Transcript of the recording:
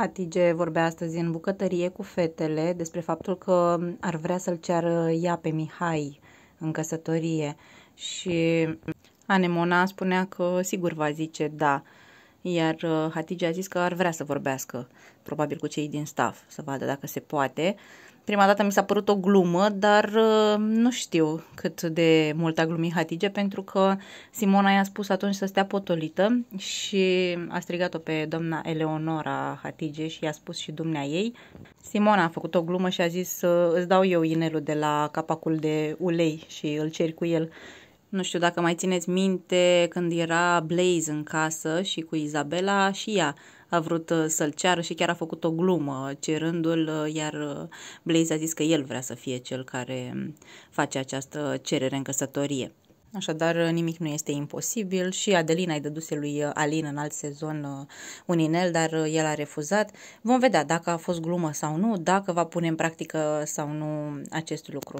Hatige vorbea astăzi în bucătărie cu fetele despre faptul că ar vrea să-l ceară ea pe Mihai în căsătorie și Anemona spunea că sigur va zice da iar uh, Hatice a zis că ar vrea să vorbească, probabil cu cei din staff, să vadă dacă se poate. Prima dată mi s-a părut o glumă, dar uh, nu știu cât de mult a glumit Hatice, pentru că Simona i-a spus atunci să stea potolită și a strigat-o pe doamna Eleonora Hatice și i-a spus și dumnea ei. Simona a făcut o glumă și a zis, să uh, îți dau eu inelul de la capacul de ulei și îl ceri cu el. Nu știu dacă mai țineți minte când era Blaze în casă și cu Izabela și ea a vrut uh, să-l ceară și chiar a făcut o glumă cerându-l, uh, iar uh, Blaze a zis că el vrea să fie cel care um, face această cerere în căsătorie. Așadar, nimic nu este imposibil și Adelina îi dăduse lui Alin în alt sezon un inel, dar el a refuzat. Vom vedea dacă a fost glumă sau nu, dacă va pune în practică sau nu acest lucru.